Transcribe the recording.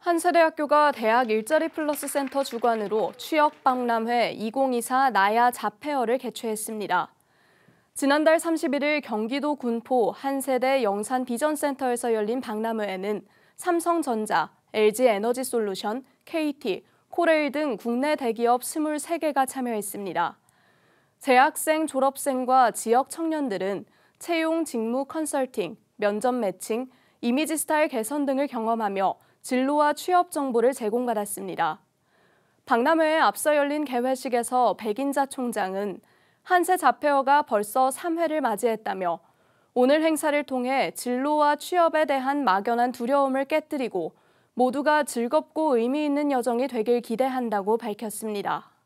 한세대학교가 대학 일자리 플러스 센터 주관으로 취업 박람회 2024 나야 자폐어를 개최했습니다. 지난달 31일 경기도 군포 한세대 영산 비전센터에서 열린 박람회에는 삼성전자, LG에너지솔루션, KT, 코레일 등 국내 대기업 23개가 참여했습니다. 재학생, 졸업생과 지역 청년들은 채용 직무 컨설팅, 면접 매칭, 이미지 스타일 개선 등을 경험하며 진로와 취업 정보를 제공받았습니다. 박람회에 앞서 열린 개회식에서 백인자 총장은 한세 자폐어가 벌써 3회를 맞이했다며 오늘 행사를 통해 진로와 취업에 대한 막연한 두려움을 깨뜨리고 모두가 즐겁고 의미 있는 여정이 되길 기대한다고 밝혔습니다.